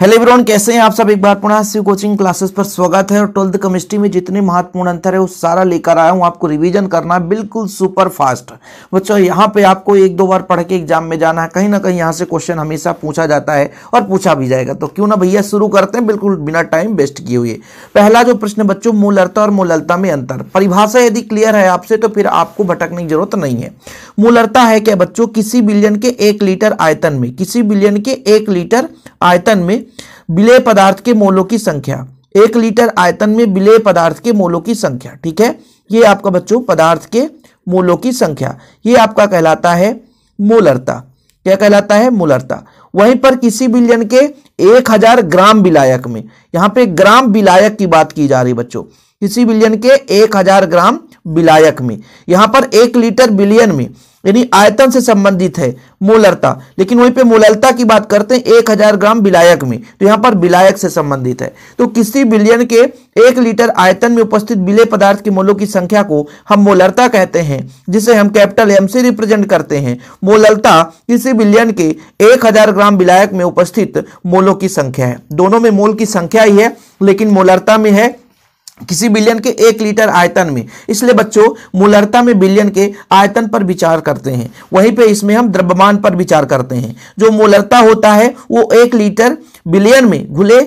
hello everyone कैसे हैं आप सब एक बार पुनः शिव कोचिंग क्लासेस पर स्वागत है और ट्वेल्थ केमिस्ट्री में जितने महत्वपूर्ण अंतर है वो सारा लेकर आया हूँ आपको रिवीजन करना है बिल्कुल सुपर फास्ट बच्चों यहाँ पे आपको एक दो बार पढ़ के एग्जाम में जाना है कहीं ना कहीं यहाँ से क्वेश्चन हमेशा पूछा जाता है और पूछा भी जाएगा तो क्यों ना भैया शुरू करते हैं बिल्कुल बिना टाइम वेस्ट किए हुए पहला जो प्रश्न बच्चों मूलरता और मूललता में अंतर परिभाषा यदि क्लियर है आपसे तो फिर आपको भटकने की जरूरत नहीं है मूलरता है क्या बच्चों किसी बिलियन के एक लीटर आयतन में किसी बिलियन के एक लीटर आयतन में विलय पदार्थ के मोलों की संख्या एक लीटर आयतन में विलय पदार्थ के मोलों की संख्या ठीक है ये आपका बच्चों पदार्थ के मोलों की संख्या ये आपका कहलाता है मोलरता क्या कहलाता है मोलरता वहीं पर किसी बिलियन के एक हजार ग्राम विलायक में यहाँ पे ग्राम विलायक की बात की जा रही है बच्चों किसी बिलियन के एक हजार ग्राम विलायक में यहाँ पर एक लीटर बिलियन में यानी आयतन से संबंधित है मोलरता लेकिन वहीं पे मोललता की बात करते हैं एक हजार ग्राम विलायक में तो यहां पर विलायक से संबंधित है तो किसी बिलियन के एक लीटर आयतन में उपस्थित बिले पदार्थ के मोलों की संख्या को हम मोलरता कहते हैं जिसे हम कैपिटल एम से रिप्रेजेंट करते हैं मोललता किसी बिलियन के एक हजार ग्राम विलायक में उपस्थित मोलों की संख्या है दोनों में मोल की संख्या ही है लेकिन मोलरता में है किसी बिलियन के एक लीटर आयतन में इसलिए बच्चों मूलरता में बिलियन के आयतन पर विचार करते हैं वहीं पे इसमें हम द्रव्यमान पर विचार करते हैं जो मूलरता होता है वो एक लीटर बिलियन में घुले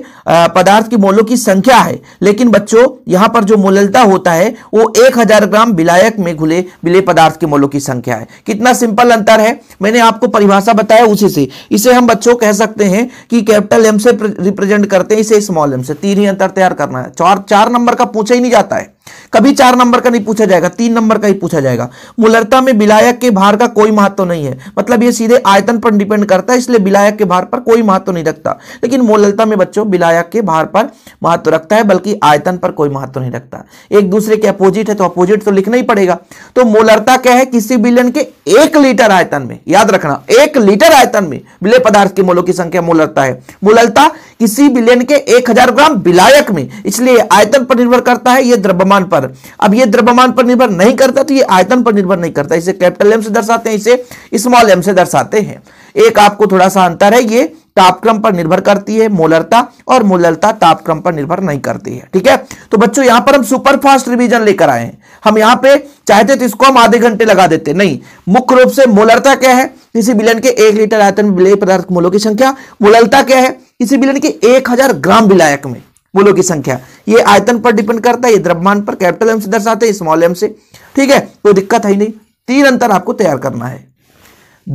पदार्थ के मोलों की संख्या है लेकिन बच्चों यहां पर जो मोललता होता है वो एक हजार ग्राम विलायक में घुले बिले पदार्थ के मोलों की संख्या है कितना सिंपल अंतर है मैंने आपको परिभाषा बताया उसी से इसे हम बच्चों कह सकते हैं कि कैपिटल एम से रिप्रेजेंट करते हैं इसे स्मॉल एम से तीन ही अंतर तैयार करना है चार चार नंबर का पूछा ही नहीं जाता है कभी चार नंबर का नहीं पूछा जाएगा तीन नंबर का ही पूछा जाएगा मूलरता में विलायक के भार का कोई महत्व नहीं है मतलब ये सीधे आयतन पर डिपेंड करता है इसलिए विलायक के भार पर कोई महत्व नहीं रखता लेकिन मूलरता में बच्चों विलायक के भार पर महत्व रखता है बल्कि आयतन पर कोई महत्व नहीं रखता एक दूसरे के अपोजिट है तो अपोजिट तो लिखना ही पड़ेगा तो मोलरता क्या है किसी बिलियन के एक लीटर आयतन में याद रखना एक लीटर आयतन में विलय पदार्थ के मोलों की संख्या मोलरता है मोललता किसी विलयन के एक हजार ग्राम विलायक में इसलिए आयतन पर निर्भर करता है यह द्रव्यमान पर अब यह द्रव्यमान पर निर्भर नहीं करता तो ये आयतन पर निर्भर नहीं करता इसे कैपिटल एम से दर्शाते हैं इसे स्मॉल एम से दर्शाते हैं एक आपको थोड़ा सा अंतर है ये तापक्रम पर निर्भर करती है मोलरता और मोलरता तापक्रम पर निर्भर नहीं करती है ठीक है तो बच्चों यहां पर हम सुपर फास्ट रिवीजन लेकर आए हैं हम यहां पे चाहते तो इसको हम आधे घंटे लगा देते नहीं मुख्य रूप से मोलरता क्या है किसी बिलन के एक लीटर आयतन में विलय पदार्थ मूलों की संख्या मोललता क्या है किसी बिलन के एक हजार ग्राम विलायक में मूलों की संख्या ये आयतन पर डिपेंड करता है ये द्रव्यमान पर कैपिटल एम से दर्शाते हैं स्मॉल एम से ठीक है कोई दिक्कत है ही नहीं तीन अंतर आपको तैयार करना है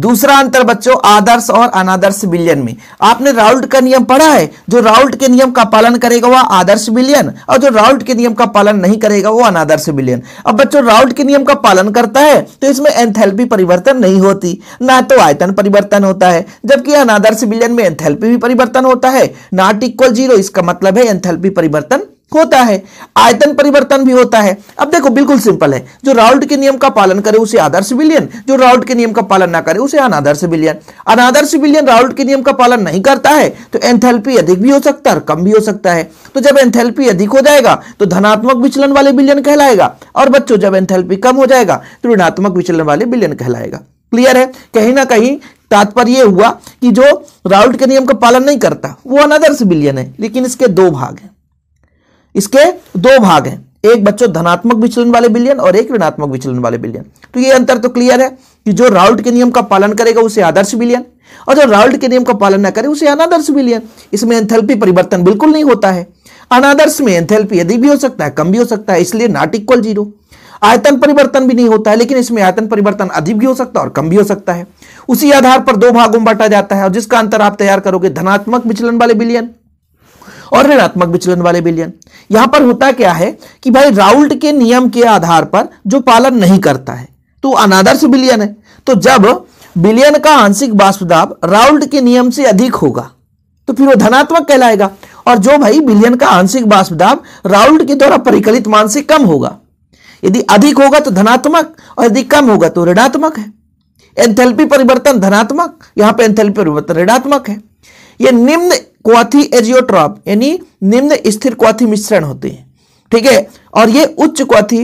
दूसरा अंतर बच्चों आदर्श और अनादर्श विलियन में आपने राउल्ट का नियम पढ़ा है जो राउल्ट के नियम का पालन करेगा वह आदर्श विलियन और जो राउल्ट के नियम का पालन नहीं करेगा वो अनादर्श विलियन अब बच्चों राउल्ट के नियम का पालन करता है तो इसमें एंथेल्पी परिवर्तन नहीं होती ना तो आयतन परिवर्तन होता है जबकि अनादर्श विलियन में एंथेल्पी भी परिवर्तन होता है नॉट इक्वल जीरो इसका मतलब है एंथेल्पी परिवर्तन होता है आयतन परिवर्तन भी होता है अब देखो बिल्कुल सिंपल है जो राउल्ट के नियम का पालन करे उसे आदर्श विलियन जो राउल्ट के नियम का पालन ना करे उसे अनादर्श विलियन अनादर्श विलियन राउल्ट के नियम का पालन नहीं करता है तो एंथेल्पी अधिक भी हो सकता है और कम भी हो सकता है तो जब एंथेल्पी अधिक हो जाएगा तो धनात्मक विचलन वाले विलियन कहलाएगा और बच्चों जब एंथेल्पी कम हो जाएगा तो ऋणात्मक विचलन वाले विलियन कहलाएगा क्लियर है कहीं ना कहीं तात्पर्य हुआ कि जो राउल्ट के नियम का पालन नहीं करता वो अनादर्श विलियन है लेकिन इसके दो भाग हैं इसके दो भाग हैं एक बच्चों धनात्मक विचलन वाले बिलियन और एक ऋणात्मक विचलन वाले बिलियन तो ये अंतर तो क्लियर है कि जो राउल्ट के नियम का पालन करेगा उसे आदर्श बिलियन और जो राउल्ट के नियम का पालन ना करे उसे अनादर्श बिलियन इसमें एंथेल्पी परिवर्तन बिल्कुल नहीं होता है अनादर्श में एंथेल्पी यदि भी हो सकता है कम भी हो सकता है इसलिए नॉट इक्वल जीरो आयतन परिवर्तन भी नहीं होता है लेकिन इसमें आयतन परिवर्तन अधिक भी हो सकता है और कम भी हो सकता है उसी आधार पर दो भागों में बांटा जाता है और जिसका अंतर आप तैयार करोगे धनात्मक विचलन वाले बिलियन और ऋणात्मक विचलन वाले बिलियन यहां पर होता क्या है कि भाई राउल्ट के नियम के आधार पर जो पालन नहीं करता है तो अनादर्श बिलियन है तो जब बिलियन का आंशिक वाष्पदाब राउल्ट के नियम से अधिक होगा तो फिर वो धनात्मक कहलाएगा और जो भाई बिलियन का आंशिक वाष्पदाब राउल्ट के द्वारा परिकलित मान से कम होगा यदि अधिक होगा तो धनात्मक और यदि कम होगा तो ऋणात्मक है एंथेल्पी परिवर्तन धनात्मक यहां पे एंथेल्पी परिवर्तन ऋणात्मक है ये निम्न क्वाथी एजियोट्रॉप यानी निम्न स्थिर क्वाथी मिश्रण होते हैं ठीक है और ये उच्च क्वाथी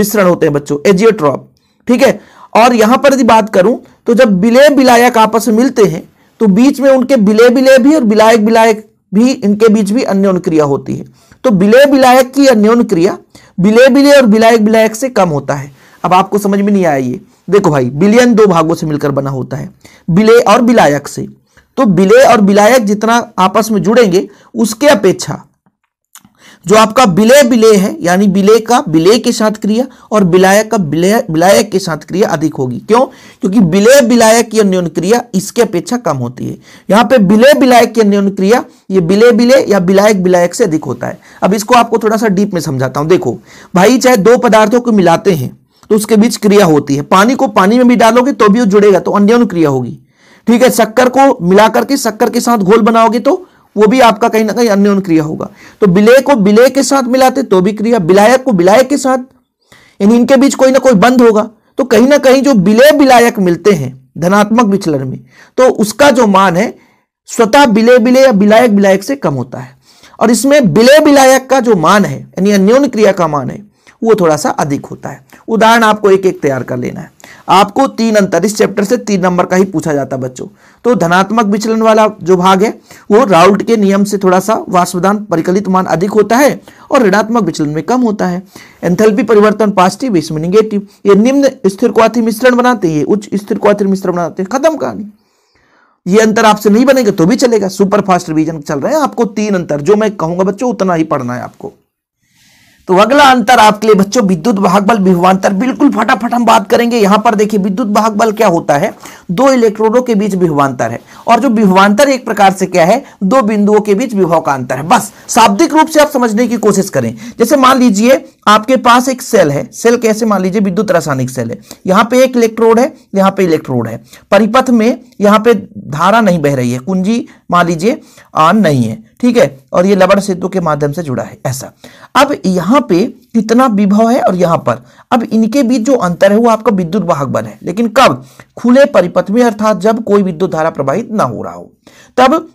मिश्रण होते हैं बच्चों एजियोट्रॉप ठीक है और यहां पर यदि बात करूं तो जब बिले बिलायक आपस में मिलते हैं तो बीच में उनके बिले बिले भी और बिलायक बिलायक भी इनके बीच भी अन्योन क्रिया होती है तो बिले बिलायक की अन्योन क्रिया बिले बिले और बिलायक बिलायक से कम होता है अब आपको समझ में नहीं आया ये देखो भाई बिलियन दो भागों से मिलकर बना होता है बिले और बिलायक से तो बिले और बिलायक जितना आपस में जुड़ेंगे उसके अपेक्षा जो आपका बिले बिले है यानी बिले का बिले के साथ क्रिया और बिलायक का बिले बिलायक के साथ क्रिया अधिक होगी क्यों क्योंकि बिले बिलायक की अन्योन क्रिया इसके अपेक्षा कम होती है यहां पे बिले बिलायक की अन्योन क्रिया ये बिले बिले या बिलायक बिलायक से अधिक होता है अब इसको आपको थोड़ा सा डीप में समझाता हूं देखो भाई चाहे दो पदार्थों को मिलाते हैं तो उसके बीच क्रिया होती है पानी को पानी में भी डालोगे तो भी जुड़ेगा तो अन्योन क्रिया होगी ठीक है शक्कर को मिलाकर के शक्कर के साथ घोल बनाओगे तो वो भी आपका कहीं ना कहीं अन्योन क्रिया होगा तो बिले को बिले के साथ मिलाते तो भी क्रिया बिलायक को बिलायक के साथ यानी इनके बीच कोई ना कोई बंद होगा तो कहीं ना कहीं जो बिले बिलायक मिलते हैं धनात्मक विचलन में तो उसका जो मान है स्वतः बिले बिले या बिलायक बिलायक से कम होता है और इसमें बिले बिलायक का जो मान है यानी अन्योन क्रिया का मान है वो थोड़ा सा अधिक होता है उदाहरण आपको एक एक तैयार कर लेना है आपको तीन अंतर इस चैप्टर से तीन नंबर का ही पूछा जाता है बच्चों तो धनात्मक विचलन वाला जो भाग है वो राउल्ट के नियम से थोड़ा सा वाष्पदान परिकलित मान अधिक होता है और ऋणात्मक विचलन में कम होता है एंथेल्पी परिवर्तन पॉजिटिव इसमें निगेटिव ये निम्न क्वाथी मिश्रण बनाते हैं उच्च स्थिरक्वाथी मिश्रण बनाते हैं खत्म कहानी ये अंतर आपसे नहीं बनेगा तो भी चलेगा सुपर फास्ट रिवीजन चल रहे हैं आपको तीन अंतर जो मैं कहूंगा बच्चों उतना ही पढ़ना है आपको तो अगला अंतर आपके लिए बच्चों विद्युत वाहक बल विभवांतर बिल्कुल फटाफट हम बात करेंगे यहां पर देखिए विद्युत वाहक बल क्या होता है दो इलेक्ट्रोडों के बीच विभवांतर है और जो विभवांतर एक प्रकार से क्या है दो बिंदुओं के बीच विभव का अंतर है बस शाब्दिक रूप से आप समझने की कोशिश करें जैसे मान लीजिए आपके पास एक सेल है सेल कैसे मान लीजिए विद्युत रासायनिक सेल है यहां पे एक इलेक्ट्रोड है यहां पे इलेक्ट्रोड है परिपथ में यहां पे धारा नहीं बह रही है कुंजी मान लीजिए आन नहीं है ठीक है और ये लवण सेतु के माध्यम से जुड़ा है ऐसा अब यहां पे कितना विभव है और यहां पर अब इनके बीच जो अंतर है वो आपका विद्युत वाहक बल है लेकिन कब खुले परिपथ में अर्थात जब कोई विद्युत धारा प्रवाहित ना हो रहा हो तब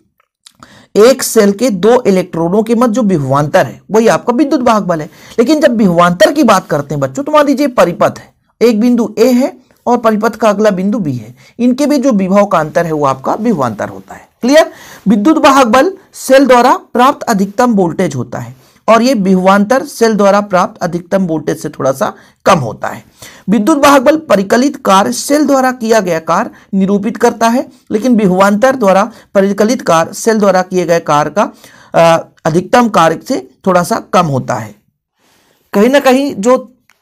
एक सेल के दो इलेक्ट्रॉनों के मध्य जो विभवांतर है वही आपका विद्युत वाहक बल है लेकिन जब विभवान्तर की बात करते हैं बच्चों तो मान लीजिए परिपथ है एक बिंदु ए है और परिपथ का अगला बिंदु बी है इनके भी जो विभव का अंतर है वो आपका विभवांतर होता है क्लियर विद्युत वाहक बल सेल द्वारा प्राप्त अधिकतम वोल्टेज होता है और ये विहुवांतर सेल द्वारा प्राप्त अधिकतम वोल्टेज से थोड़ा सा कम होता है विद्युत वाहक बल परिकलित कार्य सेल द्वारा किया गया कार्य निरूपित करता है लेकिन विहुवांतर द्वारा परिकलित कार्य सेल द्वारा किए गए कार्य का अधिकतम कार्य से थोड़ा सा कम होता है कहीं ना कहीं जो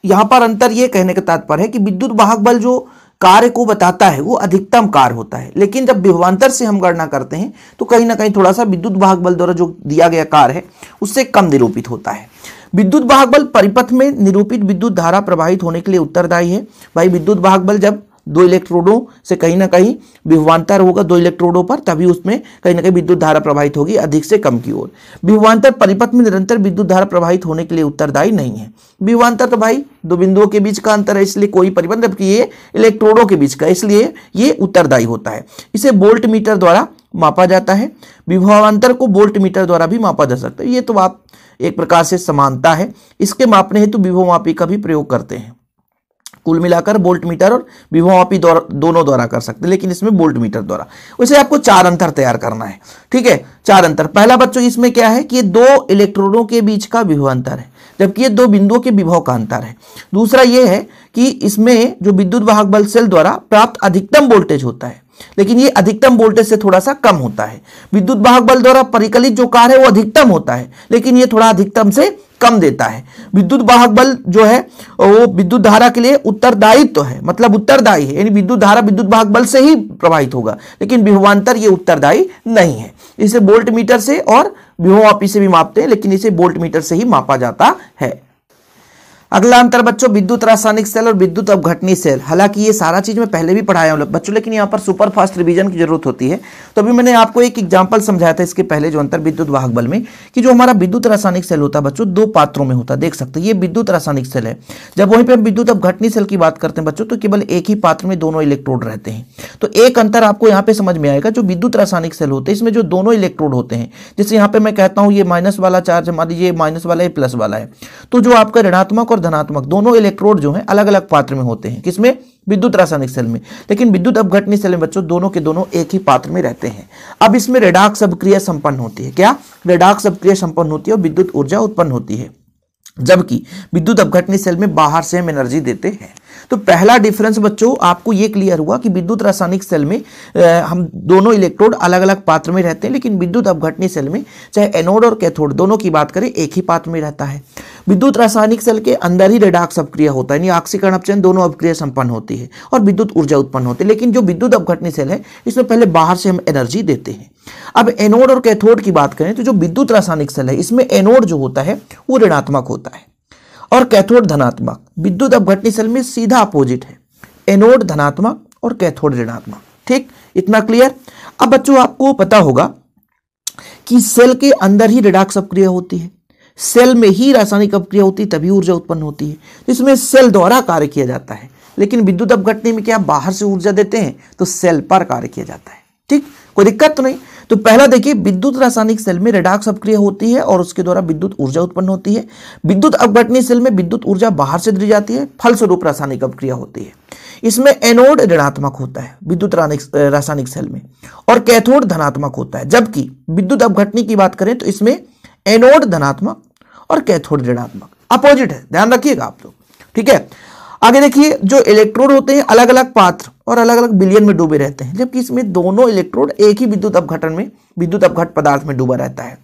यहां पर अंतर यह कहने का तात्पर्य है कि विद्युत वाहक बल जो कार्य को बताता है वो अधिकतम कार्य होता है लेकिन जब विभवान्तर से हम गणना करते हैं तो कहीं ना कहीं थोड़ा सा विद्युत भाग बल द्वारा जो दिया गया कार्य है उससे कम निरूपित होता है विद्युत भाग बल परिपथ में निरूपित विद्युत धारा प्रवाहित होने के लिए उत्तरदायी है भाई विद्युत भाग बल जब दो इलेक्ट्रोडों से कहीं ना कहीं विभवान्तर होगा दो इलेक्ट्रोडों पर तभी उसमें कहीं ना कहीं विद्युत धारा प्रवाहित होगी अधिक से कम की ओर विभवान्तर परिपथ में निरंतर विद्युत धारा प्रवाहित होने के लिए उत्तरदायी नहीं है विभवान्तर तो भाई दो बिंदुओं के बीच का अंतर है इसलिए कोई परिपथ जबकि ये इलेक्ट्रोडों के बीच का इसलिए ये उत्तरदायी होता है इसे बोल्ट मीटर द्वारा मापा जाता है विभवान्तर को बोल्ट मीटर द्वारा भी मापा जा सकता है ये तो आप एक प्रकार से समानता है इसके मापने हेतु विभवमापी मापी का भी प्रयोग करते हैं कुल मिलाकर बोल्ट मीटर और विभवापी दोनों द्वारा कर सकते हैं लेकिन इसमें बोल्ट मीटर द्वारा वैसे आपको चार अंतर तैयार करना है ठीक है चार अंतर पहला बच्चों इसमें क्या है कि ये दो इलेक्ट्रोनों के बीच का विभव अंतर है जबकि ये दो बिंदुओं के विभव का अंतर है दूसरा ये है कि इसमें जो विद्युत वाहक बल सेल द्वारा प्राप्त अधिकतम वोल्टेज होता है लेकिन ये अधिकतम वोल्टेज से थोड़ा सा कम होता है विद्युत वाहक बल द्वारा परिकलित जो कार है वो अधिकतम होता है लेकिन ये थोड़ा अधिकतम से कम देता है विद्युत वाहक बल जो है वो विद्युत धारा के लिए उत्तरदायित्व तो है मतलब उत्तरदायी है यानी विद्युत धारा विद्युत वाहक बल से ही प्रभावित होगा लेकिन विभवांतर ये उत्तरदायी नहीं है इसे बोल्ट मीटर से और विभवापी से भी मापते हैं लेकिन इसे बोल्ट मीटर से ही मापा जाता है अगला अंतर बच्चों विद्युत रासायनिक सेल और विद्युत अवघटनी सेल हालांकि ये सारा चीज मैं पहले भी पढ़ाया हूँ बच्चों लेकिन यहाँ पर सुपर फास्ट रिवीजन की जरूरत होती है तो अभी मैंने आपको एक एग्जांपल समझाया था इसके पहले जो अंतर विद्युत वाहक बल में कि जो हमारा विद्युत रासायनिक सेल होता है बच्चों दो पात्रों में होता है देख सकते ये विद्युत रासायनिक सेल है जब वहीं पर हम विद्युत अवघटनी सेल की बात करते हैं बच्चों तो केवल एक ही पात्र में दोनों इलेक्ट्रोड रहते हैं तो एक अंतर आपको यहाँ पे समझ में आएगा जो विद्युत रासायनिक सेल होते हैं इसमें जो दोनों इलेक्ट्रोड होते हैं जैसे यहाँ पे मैं कहता हूँ ये माइनस वाला चार्ज हमारे ये माइनस वाला है प्लस वाला है तो जो आपका ऋणात्मक और धनात्मक दोनों इलेक्ट्रोड जो है अलग अलग पात्र में होते हैं किसमें विद्युत रासायनिक सेल में लेकिन विद्युत अपघटनी सेल में बच्चों दोनों के दोनों एक ही पात्र में रहते हैं अब इसमें रेडाक सबक्रिया संपन्न होती है क्या रेडाक सबक्रिया संपन्न होती है और विद्युत ऊर्जा उत्पन्न होती है जबकि विद्युत अपघटनी सेल में बाहर से हम एनर्जी देते हैं तो पहला डिफरेंस बच्चों आपको यह क्लियर हुआ कि विद्युत रासायनिक सेल में आ, हम दोनों इलेक्ट्रोड अलग अलग पात्र में रहते हैं लेकिन विद्युत अपघटनी सेल में चाहे एनोड और कैथोड दोनों की बात करें एक ही पात्र में रहता है विद्युत रासायनिक सेल के अंदर ही रेडाक्स अपक्रिया होता है यानी ऑक्सीकरण अपचयन दोनों अपक्रिया संपन्न होती है और विद्युत ऊर्जा उत्पन्न होती है लेकिन जो विद्युत अपघटनी सेल है इसमें पहले बाहर से हम एनर्जी देते हैं अब एनोड और कैथोड की बात करें तो जो विद्युत रासायनिक सेल है इसमें एनोड जो होता है वो ऋणात्मक होता है और कैथोड धनात्मक विद्युत अवघटनी सेल में सीधा अपोजिट है एनोड धनात्मक और कैथोड ऋणात्मक ठीक इतना क्लियर अब बच्चों आपको पता होगा कि सेल के अंदर ही रिडाक्स अपक्रिया होती है सेल में ही रासायनिक अपक्रिया होती है तभी ऊर्जा उत्पन्न होती है तो इसमें सेल द्वारा कार्य किया जाता है लेकिन विद्युत अपघटने में क्या बाहर से ऊर्जा देते हैं तो सेल पर कार्य किया जाता है ठीक कोई दिक्कत तो नहीं तो पहला देखिए विद्युत रासायनिक सेल में रेडाक्स अपक्रिया होती है और उसके द्वारा विद्युत ऊर्जा उत्पन्न होती है विद्युत अपघटनीय सेल में विद्युत ऊर्जा बाहर से दी जाती है फलस्वरूप रासायनिक अपक्रिया होती है इसमें एनोड ऋणात्मक होता है विद्युत रासायनिक सेल में और कैथोड धनात्मक होता है जबकि विद्युत अपघटनी की बात करें तो इसमें एनोड धनात्मक और कैथोड ऋणात्मक अपोजिट है ध्यान रखिएगा आप लोग ठीक है आगे देखिए जो इलेक्ट्रोड होते हैं अलग अलग पात्र और अलग अलग बिलियन में डूबे रहते हैं जबकि इसमें दोनों इलेक्ट्रोड एक ही विद्युत अपघटन में विद्युत अपघट पदार्थ में डूबा रहता है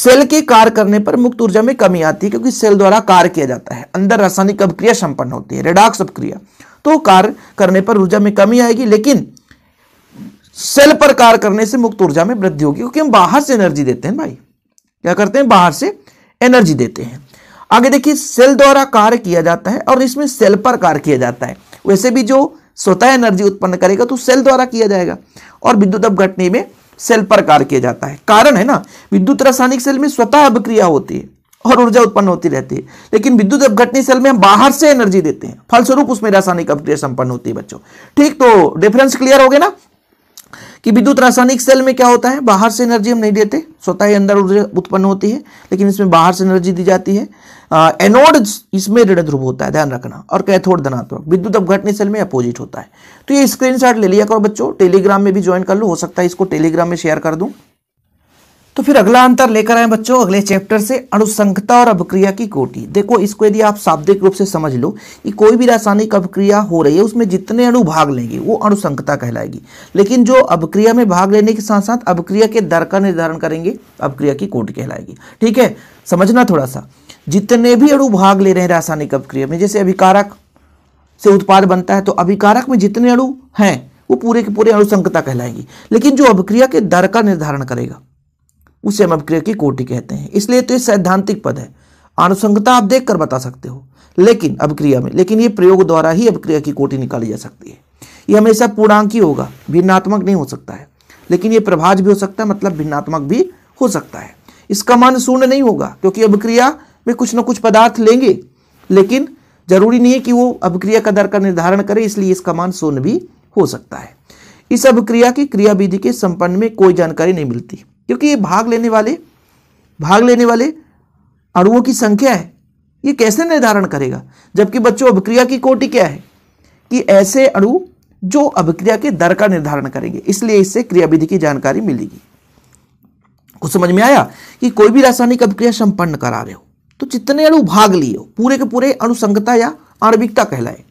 सेल के कार्य करने पर मुक्त ऊर्जा में कमी आती है क्योंकि सेल द्वारा कार्य किया जाता है अंदर रासायनिक अपक्रिया संपन्न होती है रेडाक्स अपक्रिया तो कार्य करने पर ऊर्जा में कमी आएगी लेकिन सेल पर कार्य करने से मुक्त ऊर्जा में वृद्धि होगी क्योंकि हम बाहर से एनर्जी देते हैं भाई क्या करते हैं बाहर से एनर्जी देते हैं आगे देखिए सेल द्वारा कार्य किया जाता है और इसमें सेल पर कार्य किया जाता है वैसे भी जो स्वतः एनर्जी उत्पन्न करेगा तो सेल द्वारा किया जाएगा और विद्युत अपघटने में सेल पर कार्य किया जाता है कारण है ना विद्युत रासायनिक सेल में स्वतः अभिक्रिया होती है और ऊर्जा उत्पन्न होती रहती है लेकिन विद्युत अपघटनी सेल में हम बाहर से एनर्जी देते हैं फलस्वरूप उसमें रासायनिक अभिक्रिया संपन्न होती है बच्चों ठीक तो डिफरेंस क्लियर हो गया ना कि विद्युत रासायनिक सेल में क्या होता है बाहर से एनर्जी हम नहीं देते स्वतः ही अंदर ऊर्जा उत्पन्न होती है लेकिन इसमें बाहर से एनर्जी दी जाती है एनोड इसमें ऋण ध्रुव होता है ध्यान रखना और कैथोड धनात्मक विद्युत अपघटनी सेल में अपोजिट होता है तो ये स्क्रीनशॉट ले लिया करो बच्चों टेलीग्राम में भी ज्वाइन कर लो हो सकता है इसको टेलीग्राम में शेयर कर दूं तो फिर अगला अंतर लेकर आए बच्चों अगले चैप्टर से अनुसंगता और अभिक्रिया की कोटि देखो इसको यदि आप शाब्दिक रूप से समझ लो कि कोई भी रासायनिक अभिक्रिया हो रही है उसमें जितने अणु भाग लेंगे वो अणुसंघता कहलाएगी लेकिन जो अभिक्रिया में भाग लेने के साथ साथ अभिक्रिया के दर का निर्धारण करेंगे अभिक्रिया की कोटि कहलाएगी ठीक है समझना थोड़ा सा जितने भी अणु भाग ले रहे हैं रासायनिक अभिक्रिया में जैसे अभिकारक से उत्पाद बनता है तो अभिकारक में जितने अणु हैं वो पूरे के पूरे अनुसंगता कहलाएगी लेकिन जो अभिक्रिया के दर का निर्धारण करेगा उसे हम अभिक्रिया की कोटि कहते हैं इसलिए तो ये सैद्धांतिक पद है अनुसंगता आप देख कर बता सकते हो लेकिन अभिक्रिया में लेकिन ये प्रयोग द्वारा ही अभिक्रिया की कोटि निकाली जा सकती है ये हमेशा पूर्णांक ही होगा भिन्नात्मक नहीं हो सकता है लेकिन ये प्रभाज भी हो सकता है मतलब भिन्नात्मक भी हो सकता है इसका मान शून्य नहीं होगा क्योंकि अभिक्रिया में कुछ ना कुछ पदार्थ लेंगे लेकिन जरूरी नहीं है कि वो अभिक्रिया का दर का निर्धारण करे इसलिए इसका मान शून्य भी हो सकता है इस अभिक्रिया की क्रियाविधि के संपन्न में कोई जानकारी नहीं मिलती क्योंकि ये भाग लेने वाले भाग लेने वाले अणुओं की संख्या है ये कैसे निर्धारण करेगा जबकि बच्चों अभिक्रिया की कोटि क्या है कि ऐसे अणु जो अभिक्रिया के दर का निर्धारण करेंगे इसलिए इससे क्रियाविधि की जानकारी मिलेगी कुछ समझ में आया कि कोई भी रासायनिक अभिक्रिया संपन्न करा रहे हो तो जितने अणु भाग लिए हो पूरे के पूरे अणुसंगता या आणविकता कहलाए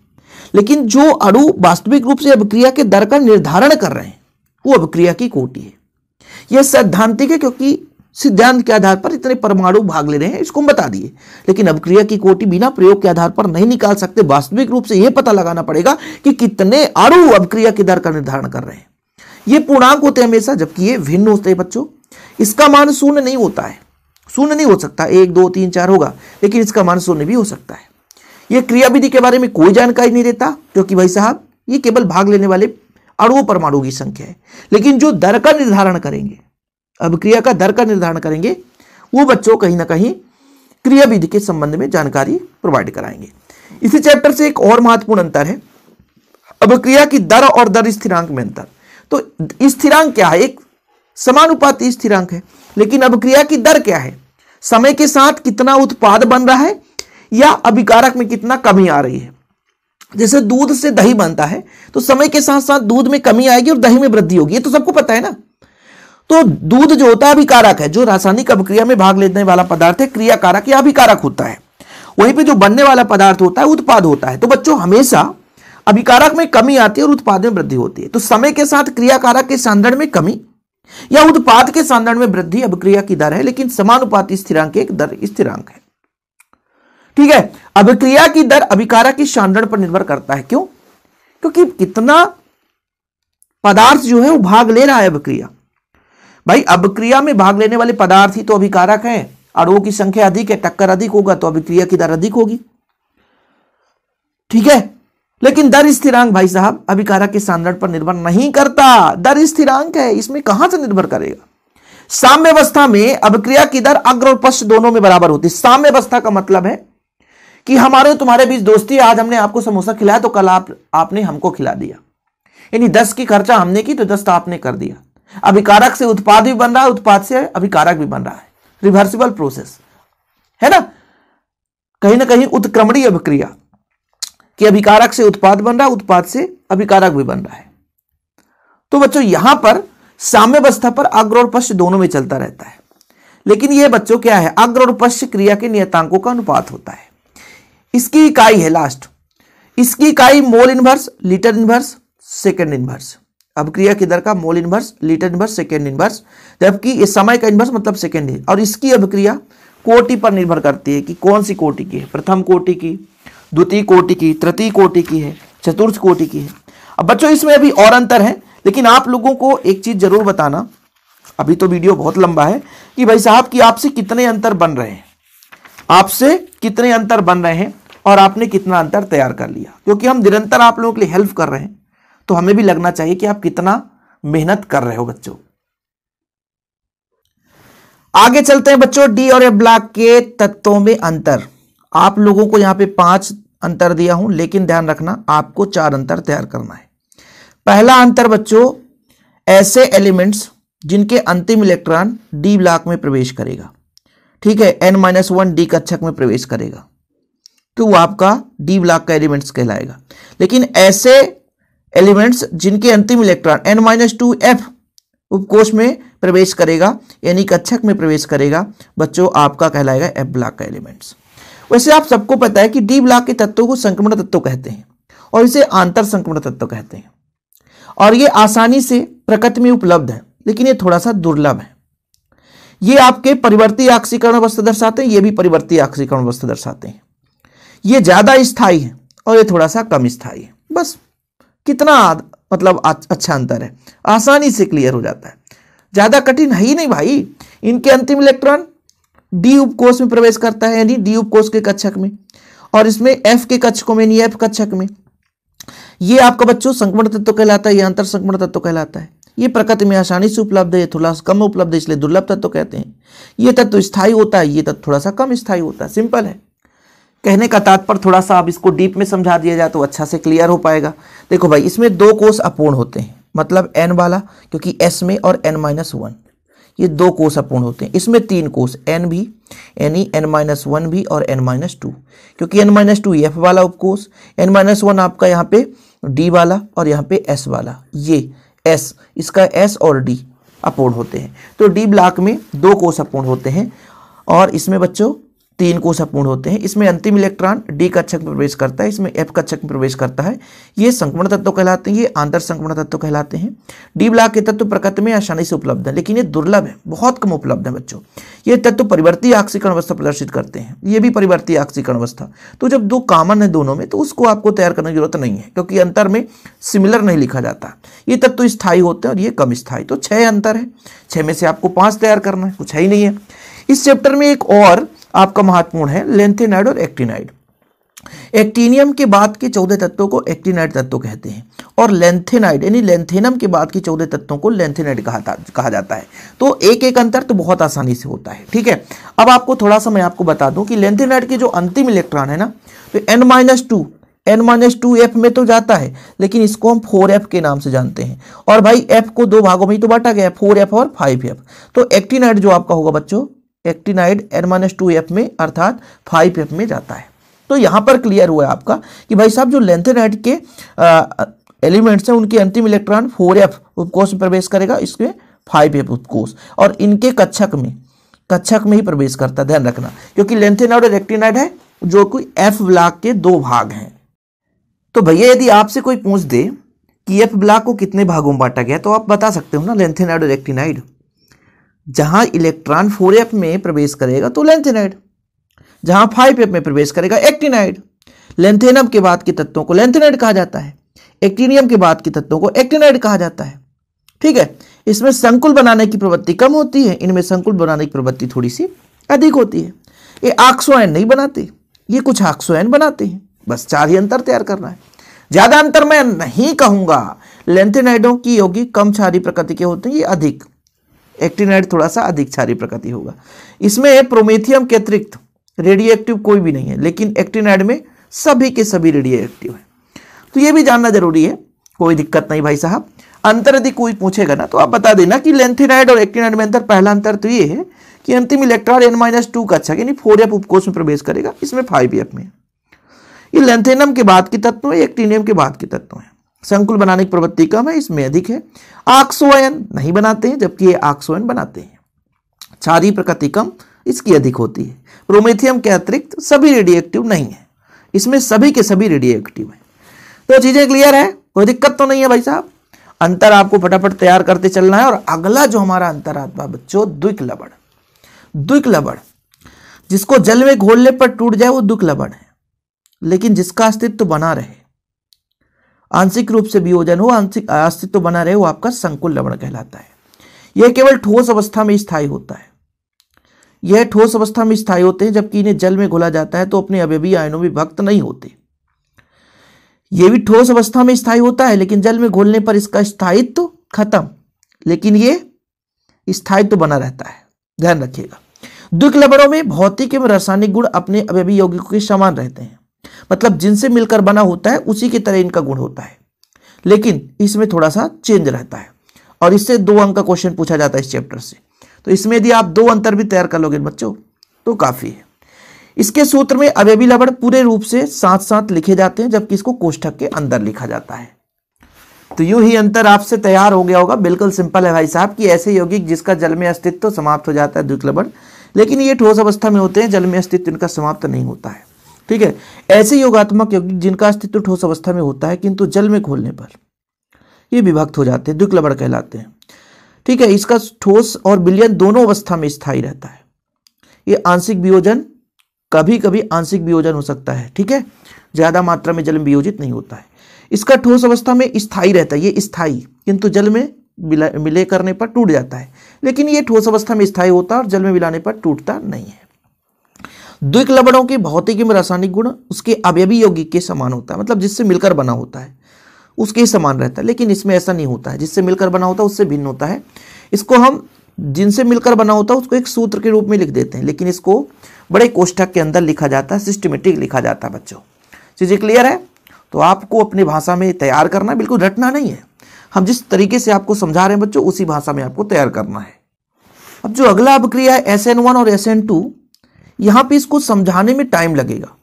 लेकिन जो अणु वास्तविक रूप से अभिक्रिया के दर का निर्धारण कर रहे हैं वो अभिक्रिया की कोटि है यह सैद्धांतिक है क्योंकि सिद्धांत के आधार पर इतने परमाणु भाग ले रहे हैं इसको हम बता दिए लेकिन अभिक्रिया की कोटि बिना प्रयोग के आधार पर नहीं निकाल सकते वास्तविक रूप से यह पता लगाना पड़ेगा कि कितने अणु अभिक्रिया की दर का निर्धारण कर रहे हैं ये पूर्णांक होते हैं हमेशा जबकि ये भिन्न होते हैं बच्चों इसका मान शून्य नहीं होता है शून्य नहीं हो सकता एक दो तीन चार होगा लेकिन इसका मान शून्य भी हो सकता है यह क्रियाविधि के बारे में कोई जानकारी नहीं देता क्योंकि भाई साहब ये केवल भाग लेने वाले अणु परमाणु की संख्या है लेकिन जो दर का निर्धारण करेंगे अभिक्रिया का दर का निर्धारण करेंगे वो बच्चों कहीं ना कहीं क्रिया विधि के संबंध में जानकारी प्रोवाइड कराएंगे इसी चैप्टर से एक और महत्वपूर्ण अंतर है अभिक्रिया की दर और दर स्थिरांक में अंतर तो स्थिरांक क्या है एक समानुपात स्थिरांक है लेकिन अभिक्रिया की दर क्या है समय के साथ कितना उत्पाद बन रहा है या अभिकारक में कितना कमी आ रही है जैसे दूध से दही बनता है तो समय के साथ साथ दूध में कमी आएगी और दही में वृद्धि होगी ये तो सबको पता है ना तो दूध जो होता है अभिकारक है जो रासायनिक अभिक्रिया में भाग लेने वाला पदार्थ है क्रियाकारक या अभिकारक होता है वहीं पे जो बनने वाला पदार्थ होता है उत्पाद होता है तो बच्चों हमेशा अभिकारक में कमी आती है और उत्पाद में वृद्धि होती है तो समय के साथ क्रियाकारक के सांदर्ण में कमी या उत्पाद के सांदर्ण में वृद्धि अभिक्रिया की दर है लेकिन समानुपाती स्थिरांक एक दर स्थिरांक है ठीक है अभिक्रिया की दर अभिकारा की शानरण पर निर्भर करता है क्यों क्योंकि कितना पदार्थ जो है वो भाग ले रहा है अभिक्रिया भाई अभिक्रिया में भाग लेने वाले पदार्थ ही तो अभिकारक है अणुओं की संख्या अधिक है टक्कर अधिक होगा तो अभिक्रिया की दर अधिक होगी ठीक है लेकिन दर स्थिरांक भाई साहब अभिकारक के सांद्रण पर निर्भर नहीं करता दर स्थिरांक है इसमें कहां से निर्भर करेगा साम्यवस्था में अभिक्रिया की दर अग्र और पश्च दोनों में बराबर होती है साम्यवस्था का मतलब है कि हमारे तुम्हारे बीच दोस्ती आज हमने आपको समोसा खिलाया तो कल आप आपने हमको खिला दिया यानी दस की खर्चा हमने की तो दस तो आपने कर दिया अभिकारक से उत्पाद भी बन रहा है उत्पाद से अभिकारक भी बन रहा है रिवर्सिबल प्रोसेस है ना कहीं ना कहीं उत्क्रमणी अभिक्रिया कि अभिकारक से उत्पाद बन रहा है उत्पाद से अभिकारक भी बन रहा है तो बच्चों यहां पर साम्यवस्था पर अग्र और पश्च दोनों में चलता रहता है लेकिन यह बच्चों क्या है अग्र और पश्च क्रिया के नियतांकों का अनुपात होता है इसकी इकाई है लास्ट इसकी इकाई mole inverse litre inverse second inverse अभिक्रिया की दर का mole inverse litre inverse second inverse जबकि इस समय का इनवर्स मतलब सेकेंड और इसकी अभिक्रिया कोटि पर निर्भर करती है कि कौन सी कोटि की है प्रथम कोटि की द्वितीय कोटि की तृतीय कोटि की है चतुर्थ कोटि की है अब बच्चों इसमें अभी और अंतर है लेकिन आप लोगों को एक चीज जरूर बताना अभी तो वीडियो बहुत लंबा है कि भाई साहब की आपसे कितने अंतर बन रहे हैं आपसे कितने अंतर बन रहे हैं और आपने कितना अंतर तैयार कर लिया क्योंकि हम निरंतर आप लोगों के लिए हेल्प कर रहे हैं तो हमें भी लगना चाहिए कि आप कितना मेहनत कर रहे हो बच्चों आगे चलते हैं बच्चों डी और ए ब्लॉक के तत्वों में अंतर आप लोगों को यहां पे पांच अंतर दिया हूं लेकिन ध्यान रखना आपको चार अंतर तैयार करना है पहला अंतर बच्चों ऐसे एलिमेंट्स जिनके अंतिम इलेक्ट्रॉन डी ब्लॉक में प्रवेश करेगा ठीक है एन माइनस वन डी कक्षक में प्रवेश करेगा तो वो आपका डी ब्लॉक का एलिमेंट्स कहलाएगा लेकिन ऐसे एलिमेंट्स जिनके अंतिम electron N minus two F उपकोष में प्रवेश करेगा यानी कक्षक में प्रवेश करेगा बच्चों आपका कहलाएगा एफ ब्लॉक का एलिमेंट्स वैसे आप सबको पता है कि डी ब्लॉक के तत्वों को संक्रमण तत्व कहते हैं और इसे आंतर संक्रमण तत्व कहते हैं और ये आसानी से प्रकृति में उपलब्ध है लेकिन ये थोड़ा सा दुर्लभ है ये आपके परिवर्ती आक्सीकरण अवस्था दर्शाते हैं ये भी परिवर्ती आक्सीकरण अवस्था दर्शाते हैं ये ज़्यादा स्थायी है और ये थोड़ा सा कम स्थायी है बस कितना मतलब अच्छा अंतर है आसानी से क्लियर हो जाता है ज़्यादा कठिन है ही नहीं भाई इनके अंतिम इलेक्ट्रॉन डी उपकोष में प्रवेश करता है यानी डी उपकोष के कक्षक में और इसमें एफ के कक्षकों में यानी एफ कक्षक में ये आपका बच्चों संक्रमण तत्व कहलाता है यह अंतर संक्रमण तत्व कहलाता है ये प्रकृति में आसानी से उपलब्ध है थोड़ा सा कम उपलब्ध है इसलिए दुर्लभ तत्व तो कहते हैं ये तत्व तो स्थायी होता है ये तत्व थोड़ा सा कम स्थायी होता है सिंपल है कहने का तात्पर्य थोड़ा सा आप इसको डीप में समझा दिया जाए तो अच्छा से क्लियर हो पाएगा देखो भाई इसमें दो कोष अपूर्ण होते हैं मतलब एन वाला क्योंकि एस में और एन माइनस वन ये दो कोष अपूर्ण होते हैं इसमें तीन कोष एन भी यानी एन माइनस वन भी और एन माइनस टू क्योंकि एन माइनस टू एफ वाला उपकोष एन माइनस वन आपका यहाँ पे डी वाला और यहाँ पे एस वाला ये एस इसका एस और डी अपूर्ण होते हैं तो डी ब्लॉक में दो कोष अपूर्ण होते हैं और इसमें बच्चों तीन कोषापूर्ण होते हैं इसमें अंतिम इलेक्ट्रॉन डी कक्षक में प्रवेश करता है इसमें एफ कक्षक में प्रवेश करता है ये संक्रमण तत्व कहलाते हैं ये आंतर संक्रमण तत्व कहलाते हैं डी ब्लॉक के तत्व प्रकृति में आसानी से उपलब्ध है लेकिन ये दुर्लभ है बहुत कम उपलब्ध है बच्चों ये तत्व परिवर्ती आक्सीकरण अवस्था प्रदर्शित करते हैं ये भी परिवर्ती आक्सीकरण अवस्था तो जब दो कॉमन है दोनों में तो उसको आपको तैयार करने की जरूरत नहीं है क्योंकि अंतर में सिमिलर नहीं लिखा जाता ये तत्व स्थायी होते हैं और ये कम स्थायी तो छः अंतर है छः में से आपको पाँच तैयार करना है कुछ है ही नहीं है इस चैप्टर में एक और आपका महत्वपूर्ण है लेंथेनाइड और एक्टिनाइड एक्टीनियम के बाद के चौदह तत्वों को एक्टिनाइड तत्व कहते हैं और लेंथेनाइड यानी लेंथेनम के बाद के चौदह तत्वों को लेंथेनाइड कहा कहा जाता है तो एक एक अंतर तो बहुत आसानी से होता है ठीक है अब आपको थोड़ा सा मैं आपको बता दूं कि लेंथेनाइड के जो अंतिम इलेक्ट्रॉन है ना तो N minus two N minus two F में तो जाता है लेकिन इसको हम फोर एफ के नाम से जानते हैं और भाई एफ को दो भागों में ही तो बांटा गया है फोर एफ और फाइव एफ तो एक्टिनाइड जो आपका होगा बच्चों actinide N minus two F में अर्थात फाइव एफ में जाता है तो यहाँ पर क्लियर हुआ है आपका कि भाई साहब जो लेंथेनाइड के एलिमेंट्स हैं उनके अंतिम इलेक्ट्रॉन फोर एफ उपकोष में प्रवेश करेगा इसमें फाइव एफ उपकोष और इनके कक्षक में कक्षक में ही प्रवेश करता है ध्यान रखना क्योंकि लेंथेनाइड और एक्टिनाइड है जो कि एफ ब्लॉक के दो भाग हैं तो भैया यदि आपसे कोई पूछ दे कि एफ ब्लॉक को कितने भागों में बांटा गया तो आप बता सकते हो ना लेंथेनाइड और एक्टिनाइड जहां इलेक्ट्रॉन फोर एफ में प्रवेश करेगा तो लेंथेनाइड जहां फाइव एफ में प्रवेश करेगा एक्टिनाइड लेंथेनम के बाद के तत्वों को लेंथेनाइड कहा जाता है एक्टिनियम के बाद के तत्वों को एक्टिनाइड कहा जाता है ठीक है इसमें संकुल बनाने की प्रवृत्ति कम होती है इनमें संकुल बनाने की प्रवृत्ति थोड़ी सी अधिक होती है ये आक्सोएन नहीं बनाते ये कुछ आक्सोएन बनाते हैं बस चार ही अंतर तैयार करना है ज़्यादा अंतर मैं नहीं कहूंगा लेंथेनाइडों की योगी कम क्षारी प्रकृति के होते हैं ये अधिक एक्टिनाइड थोड़ा सा अधिक क्षारी प्रकृति होगा इसमें प्रोमेथियम के अतिरिक्त रेडियोएक्टिव कोई भी नहीं है लेकिन एक्टिनाइड में सभी के सभी रेडियोएक्टिव है तो ये भी जानना जरूरी है कोई दिक्कत नहीं भाई साहब अंतर यदि कोई पूछेगा ना तो आप बता देना कि लेंथिनाइड और एक्टिनाइड में अंतर पहला अंतर तो ये है कि अंतिम इलेक्ट्रॉन एन माइनस टू का अच्छा यानी फोर एफ उपकोष में प्रवेश करेगा इसमें फाइव एफ में ये लेंथेनम के बाद के तत्व है एक्टिनियम के बाद के तत्व है संकुल बनाने की प्रवृत्ति कम है इसमें अधिक है आक्सोयन नहीं बनाते हैं जबकि ये आक्सोयन बनाते हैं क्षारी प्रकृति कम इसकी अधिक होती है प्रोमेथियम के अतिरिक्त सभी रेडियक्टिव नहीं है इसमें सभी के सभी रेडियक्टिव है तो चीज़ें क्लियर है कोई दिक्कत तो नहीं है भाई साहब अंतर आपको फटाफट तैयार करते चलना है और अगला जो हमारा अंतर आत्मा बच्चों द्विक लबड़ द्विक लबड़ जिसको जल में घोलने पर टूट जाए वो दुख लबड़ है लेकिन जिसका अस्तित्व बना रहे आंशिक रूप से वियोजन हो आंशिक अस्तित्व तो बना रहे वो आपका संकुल लवण कहलाता है यह केवल ठोस अवस्था में स्थायी होता है यह ठोस अवस्था में स्थायी होते हैं जबकि इन्हें जल में घुला जाता है तो अपने अवयवी आयनों में भक्त नहीं होते यह भी ठोस अवस्था में स्थायी होता है लेकिन जल में घोलने पर इसका स्थायित्व तो खत्म लेकिन ये स्थायित्व तो बना रहता है ध्यान रखिएगा दुख लवणों में भौतिक एवं रासायनिक गुण अपने अवयवी यौगिकों के समान रहते हैं मतलब जिनसे मिलकर बना होता है उसी की तरह इनका गुण होता है लेकिन इसमें थोड़ा सा चेंज रहता है और इससे दो अंक का क्वेश्चन पूछा जाता है इस चैप्टर से तो इसमें यदि आप दो अंतर भी तैयार कर लोगे बच्चों तो काफ़ी है इसके सूत्र में अवेबी लवण पूरे रूप से साथ साथ लिखे जाते हैं जबकि इसको कोष्ठक के अंदर लिखा जाता है तो यूं ही अंतर आपसे तैयार हो गया होगा बिल्कुल सिंपल है भाई साहब कि ऐसे यौगिक जिसका जल में अस्तित्व समाप्त हो जाता है द्वित लवण लेकिन ये ठोस अवस्था में होते हैं जल में अस्तित्व इनका समाप्त नहीं होता है ठीक है ऐसे योगात्मक यौगिक जिनका अस्तित्व ठोस अवस्था में होता है किंतु जल में खोलने पर ये विभक्त हो जाते हैं द्विकलवण कहलाते हैं ठीक है इसका ठोस और विलयन दोनों अवस्था में स्थायी रहता है ये आंशिक वियोजन कभी कभी आंशिक वियोजन हो सकता है ठीक है ज्यादा मात्रा में जल में वियोजित नहीं होता है इसका ठोस अवस्था में स्थायी रहता है ये स्थायी किंतु जल में मिले करने पर टूट जाता है लेकिन ये ठोस अवस्था में स्थायी होता है और जल में मिलाने पर टूटता नहीं है द्विक लवणों के भौतिकी में रासायनिक गुण उसके अवयवी यौगिक के समान होता है मतलब जिससे मिलकर बना होता है उसके ही समान रहता है लेकिन इसमें ऐसा नहीं होता है जिससे मिलकर बना होता है उससे भिन्न होता है इसको हम जिनसे मिलकर बना होता है उसको एक सूत्र के रूप में लिख देते हैं लेकिन इसको बड़े कोष्ठक के अंदर लिखा जाता है सिस्टमेटिक लिखा जाता है बच्चों चीज़ें क्लियर है तो आपको अपनी भाषा में तैयार करना बिल्कुल रटना नहीं है हम जिस तरीके से आपको समझा रहे हैं बच्चों उसी भाषा में आपको तैयार करना है अब जो अगला अभिक्रिया है एस एन वन और एस एन टू यहाँ पे इसको समझाने में टाइम लगेगा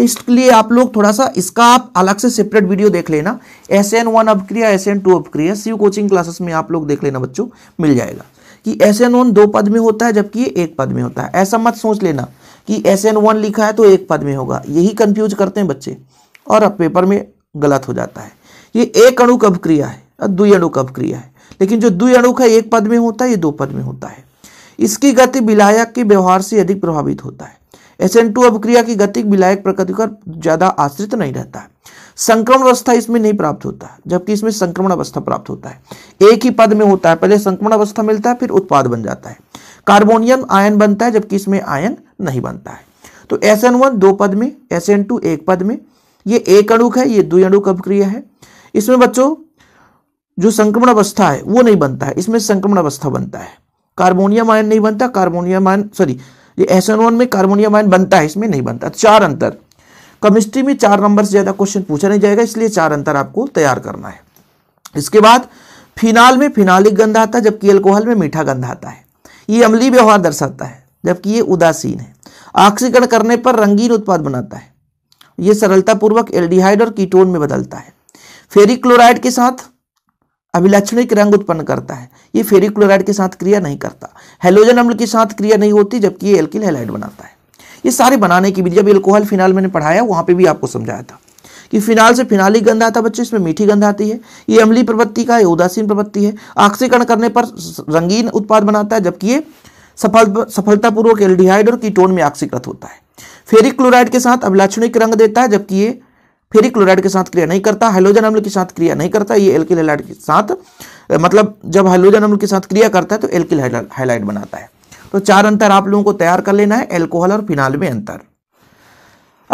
इसलिए आप लोग थोड़ा सा इसका आप अलग से सेपरेट वीडियो देख लेना एस एन वन अपक्रिया एस एन टू अपक्रिया सी कोचिंग क्लासेस में आप लोग देख लेना बच्चों मिल जाएगा कि एस एन वन दो पद में होता है जबकि ये एक पद में होता है ऐसा मत सोच लेना कि एस एन वन लिखा है तो एक पद में होगा यही कंफ्यूज करते हैं बच्चे और अब पेपर में गलत हो जाता है ये एक अणुक अपक्रिया है और दुई अणुक अपक्रिया है लेकिन जो दुई अणुक है एक पद में होता है ये दो पद में होता है इसकी गति विलायक के व्यवहार से अधिक प्रभावित होता है एस एन टू अभिक्रिया की गति विलायक प्रकृति पर ज्यादा आश्रित नहीं रहता है संक्रमण अवस्था इसमें नहीं प्राप्त होता है जबकि इसमें संक्रमण अवस्था प्राप्त होता है एक ही पद में होता है पहले संक्रमण अवस्था मिलता है फिर उत्पाद बन जाता है कार्बोनियम आयन बनता है जबकि इसमें आयन नहीं बनता है तो एस एन वन दो पद में एस एन टू एक पद में ये एक अणुक है ये दो अणुक अभिक्रिया है इसमें बच्चों जो संक्रमण अवस्था है वो नहीं बनता है इसमें संक्रमण अवस्था बनता है कार्बोनियम आयन नहीं बनता कार्बोनियम आयन सॉरी ये एसएनओन में कार्बोनियम आयन बनता है इसमें नहीं बनता चार अंतर केमिस्ट्री में चार नंबर से ज़्यादा क्वेश्चन पूछा नहीं जाएगा इसलिए चार अंतर आपको तैयार करना है इसके बाद फिनाल में फिनालिक गंध आता है जबकि एल्कोहल में मीठा गंध आता है ये अमली व्यवहार दर्शाता है जबकि ये उदासीन है ऑक्सीकरण करने पर रंगीन उत्पाद बनाता है ये सरलतापूर्वक एल्डिहाइड और कीटोन में बदलता है फेरिक क्लोराइड के साथ अभिलक्षणिक रंग उत्पन्न करता है ये फेरी क्लोराइड के साथ क्रिया नहीं करता हेलोजन अम्ल के साथ क्रिया नहीं होती जबकि ये एल्किल हेलाइड बनाता है ये सारे बनाने की विधि जब एल्कोहल फिनाल मैंने पढ़ाया वहाँ पर भी आपको समझाया था कि फिनाल से फिनाली गंध आता बच्चे इसमें मीठी गंध आती है ये अम्ली प्रवृत्ति का है उदासीन प्रवृत्ति है आक्सीकरण करने पर रंगीन उत्पाद बनाता है जबकि ये सफल सफलतापूर्वक एल्डिहाइड और कीटोन में आक्सीकृत होता है फेरिक क्लोराइड के साथ अभिलाक्षणिक रंग देता है जबकि ये फेरिक क्लोराइड के साथ क्रिया नहीं करता हाइलोजन अम्ल के साथ क्रिया नहीं करता ये एल्किल हाइलाइड के साथ मतलब जब हाइलोजन अम्ल के साथ क्रिया करता है तो एल्किल हाइलाइड बनाता है तो चार अंतर आप लोगों को तैयार कर लेना है एल्कोहल और फिनाल में अंतर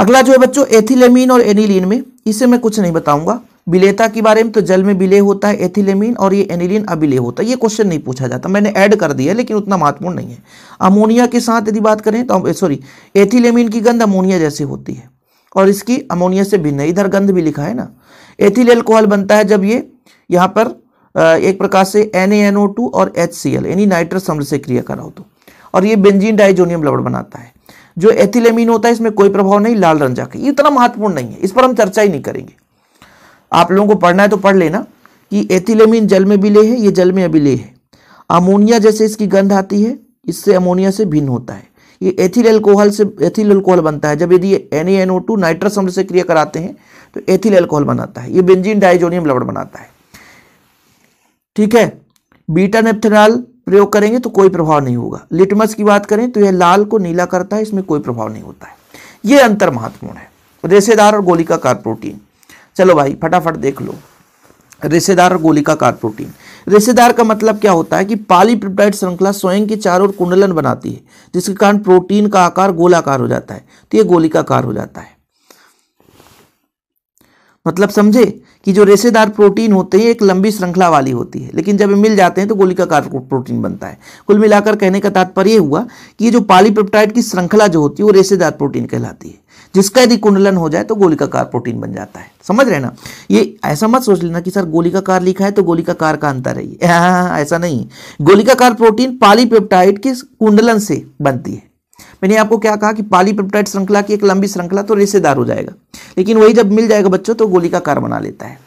अगला जो है बच्चों एथिलेमिन और एनिलीन में इसे मैं कुछ नहीं बताऊंगा विलेता के बारे में तो जल में विले होता है एथिलेमिन और ये एनिलीन अविले होता है ये क्वेश्चन नहीं पूछा जाता मैंने ऐड कर दिया लेकिन उतना महत्वपूर्ण नहीं है अमोनिया के साथ यदि बात करें तो सॉरी एथिलेमिन की गंध अमोनिया जैसी होती है और इसकी अमोनिया से भिन्न है इधर गंध भी लिखा है ना एथिल एल्कोहल बनता है जब ये यहाँ पर एक प्रकार से एन और एच यानी नाइट्रस अम्ल से क्रिया कराओ तो और ये बेंजीन डाइजोनियम लवड़ बनाता है जो एथिलेमिन होता है इसमें कोई प्रभाव नहीं लाल रंजा का इतना महत्वपूर्ण नहीं है इस पर हम चर्चा ही नहीं करेंगे आप लोगों को पढ़ना है तो पढ़ लेना कि एथिलेमिन जल में ले है ये जल में अभिले है अमोनिया जैसे इसकी गंध आती है इससे अमोनिया से भिन्न होता है ये एथिल एल्कोहल से एथिल एल्कोहल बनता है जब यदि N A N two nitrous अम्ल से क्रिया कराते हैं तो एथिल एल्कोहल बनाता है ये बेंजीन डाइजोनियम लवण बनाता है ठीक है बीटा नेप्थेनॉल प्रयोग करेंगे तो कोई प्रभाव नहीं होगा लिटमस की बात करें तो यह लाल को नीला करता है इसमें कोई प्रभाव नहीं होता है यह अंतर महत्वपूर्ण है रेसेदार और गोलिकाकार प्रोटीन चलो भाई फटाफट देख लो रेसेदार और गोलिकाकार प्रोटीन रेशेदार का मतलब क्या होता है कि पॉलीपेप्टाइड श्रृंखला स्वयं के चारों ओर कुंडलन बनाती है जिसके कारण प्रोटीन का आकार गोलाकार हो जाता है तो ये गोलिकाकार हो जाता है मतलब समझे कि जो रेशेदार प्रोटीन होते हैं एक लंबी श्रृंखला वाली होती है लेकिन जब मिल जाते हैं तो गोलिकाकार प्रोटीन बनता है कुल मिलाकर कहने का तात्पर्य हुआ कि ये जो पॉलीपेप्टाइड की श्रृंखला जो होती है वो रेशेदार प्रोटीन कहलाती है जिसका यदि कुंडलन हो जाए तो गोलिकाकार प्रोटीन बन जाता है समझ रहे ना ये ऐसा मत सोच लेना कि सर गोलिकाकार लिखा है तो गोलिकाकार का अंतर है हाँ, हाँ, ऐसा नहीं गोलिकाकार प्रोटीन पालीपेप्टाइड के कुंडलन से बनती है मैंने आपको क्या कहा कि पालीपेप्टाइड श्रृंखला की एक लंबी श्रृंखला तो रेसेदार हो जाएगा लेकिन वही जब मिल जाएगा बच्चों तो गोलिकाकार बना लेता है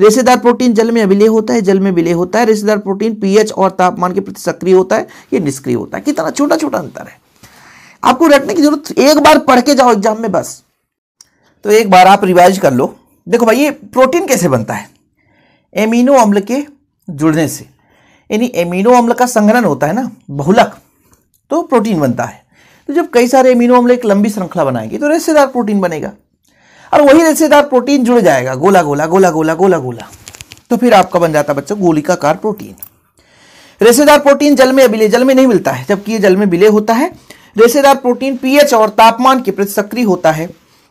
रेसेदार प्रोटीन जल में अभिलय होता है जल में विलय होता है रेसेदार प्रोटीन पीएच और तापमान के प्रति सक्रिय होता है ये निष्क्रिय होता है कितना छोटा छोटा अंतर है आपको रटने की जरूरत एक बार पढ़ के जाओ एग्जाम में बस तो एक बार आप रिवाइज कर लो देखो भाई ये प्रोटीन कैसे बनता है एमिनो अम्ल के जुड़ने से यानी एमिनो अम्ल का संग्रहण होता है ना बहुलक तो प्रोटीन बनता है तो जब कई सारे एमिनो अम्ल एक लंबी श्रृंखला बनाएंगे तो रेसेदार प्रोटीन बनेगा और वही रेसेदार प्रोटीन जुड़ जाएगा गोला गोला गोला गोला गोला गोला तो फिर आपका बन जाता बच्चों गोलिकाकार प्रोटीन रेसेदार प्रोटीन जल में अभिलय जल में नहीं मिलता है जबकि ये जल में विलय होता है रेशेदार प्रोटीन पीएच और तापमान के प्रति सक्रिय होता है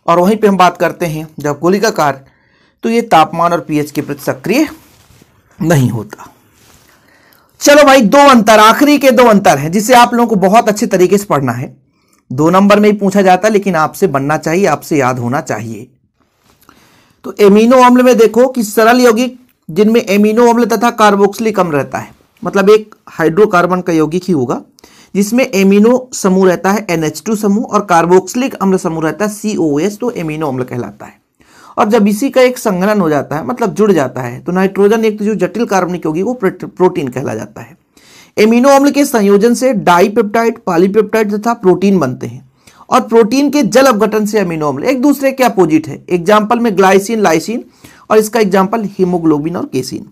और वहीं पे हम बात करते हैं जब गोलिकाकार तो ये तापमान और पीएच के प्रति सक्रिय नहीं होता चलो भाई दो अंतर आखिरी के दो अंतर हैं जिसे आप लोगों को बहुत अच्छे तरीके से पढ़ना है दो नंबर में ही पूछा जाता है लेकिन आपसे बनना चाहिए आपसे याद होना चाहिए तो एमिनो अम्ल में देखो कि सरल यौगिक जिनमें एमिनो अम्ल तथा कार्बोक्सिलिक अम्ल रहता है मतलब एक हाइड्रोकार्बन का यौगिक ही होगा जिसमें एमिनो समूह रहता है टू समूह और कार्बोक्सिलिक अम्ल समूह रहता है एस तो एमिनो अम्ल कहलाता है और जब इसी का एक संग्रहण हो जाता है मतलब जुड़ जाता है तो नाइट्रोजन एक तो जो जटिल कार्बनिक होगी वो प्रोटीन कहला जाता है एमिनो अम्ल के संयोजन से डाईपेप्टाइड पॉलीपेप्टाइड तथा प्रोटीन बनते हैं और प्रोटीन के जल अवघटन से अमीनो अम्ल एक दूसरे के अपोजिट है एग्जाम्पल में ग्लाइसिन लाइसिन और इसका एग्जाम्पल हीमोग्लोबिन और केसिन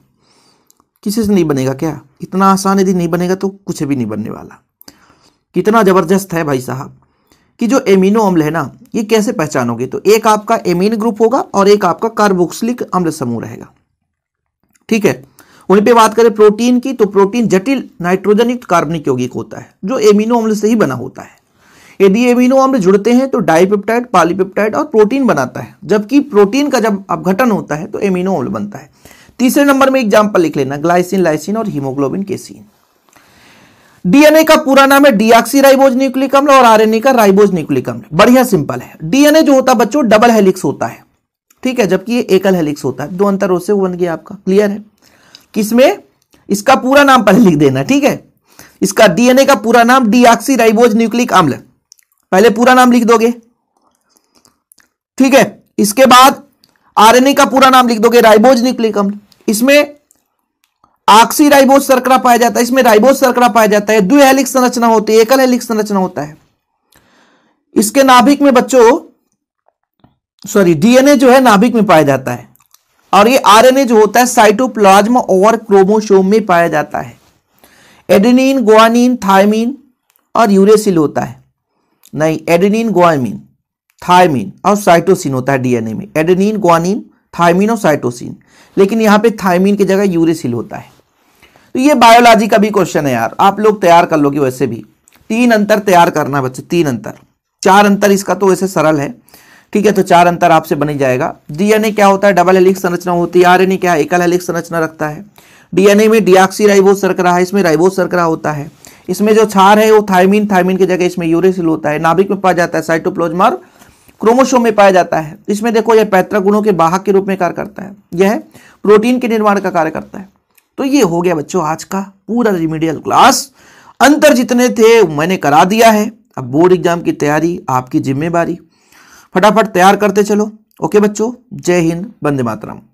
किसी से नहीं बनेगा क्या इतना आसान यदि नहीं बनेगा तो कुछ भी नहीं बनने वाला कितना ज़बरदस्त है भाई साहब कि जो एमिनो अम्ल है ना ये कैसे पहचानोगे तो एक आपका एमिन ग्रुप होगा और एक आपका कार्बोक्सिलिक अम्ल समूह रहेगा ठीक है वहीं पे बात करें प्रोटीन की तो प्रोटीन जटिल नाइट्रोजन युक्त कार्बनिक यौगिक होता है जो एमिनो अम्ल से ही बना होता है यदि एमिनो अम्ल जुड़ते हैं तो डाइपेप्टाइड पॉलीपेप्टाइड और प्रोटीन बनाता है जबकि प्रोटीन का जब अपघटन होता है तो एमिनो अम्ल बनता है तीसरे नंबर में एग्जाम्पल लिख लेना ग्लाइसिन लाइसिन और हीमोग्लोबिन केसिन डीएनए का पूरा नाम है डीआक्सी राइबोज न्यूक्लिक अम्ल और आरएनए का राइबोज न्यूक्लिक अम्ल बढ़िया सिंपल है डीएनए जो होता है बच्चों डबल हेलिक्स होता है ठीक है जबकि ये एकल हेलिक्स होता है दो अंतर से बन गया आपका क्लियर है किसमें इसका पूरा नाम पहले लिख देना ठीक है इसका डीएनए का पूरा नाम डीआक्सी राइबोज न्यूक्लिक अम्ल पहले पूरा नाम लिख दोगे ठीक है इसके बाद आरएनए का पूरा नाम लिख दोगे राइबोज न्यूक्लिक अम्ल इसमें आक्सी राइबोस सरकरा पाया जाता है इसमें राइबोस सरकरा पाया जाता है द्विहेलिक संरचना होती है एकल हेलिक संरचना होता है इसके नाभिक में बच्चों सॉरी डीएनए जो है नाभिक में पाया जाता है और ये आरएनए जो होता है साइटोप्लाज्म और क्रोमोसोम में पाया जाता है एडेनिन ग्वानिन थायमिन और यूरेसिल होता है नहीं एडेनिन गुआमिन थायमिन और साइटोसिन होता है डीएनए में एडेनिन ग्वानिन थायमिन और साइटोसिन लेकिन यहां पे थायमिन की जगह यूरेसिल होता है तो ये बायोलॉजी का भी क्वेश्चन है यार आप लोग तैयार कर लोगे वैसे भी तीन अंतर तैयार करना बच्चे तीन अंतर चार अंतर इसका तो वैसे सरल है ठीक है तो चार अंतर आपसे बनी जाएगा डीएनए क्या होता है डबल हेलिक संरचना होती है आरएनए क्या है एकल हेलिक संरचना रखता है डीएनए में डियाक्सी राइबोस सरकरा है इसमें राइबोस सरकरा होता है इसमें जो छार है वो थायमिन थायमिन की जगह इसमें यूरेसिल होता है नाभिक में पाया जाता है साइटोप्लोजमा और क्रोमोसोम में पाया जाता है इसमें देखो यह पैतृक गुणों के वाहक के रूप में कार्य करता है यह प्रोटीन के निर्माण का कार्य करता है तो ये हो गया बच्चों आज का पूरा रिमीडियल क्लास अंतर जितने थे मैंने करा दिया है अब बोर्ड एग्जाम की तैयारी आपकी जिम्मेवारी फटाफट तैयार करते चलो ओके बच्चों जय हिंद बंदे मातराम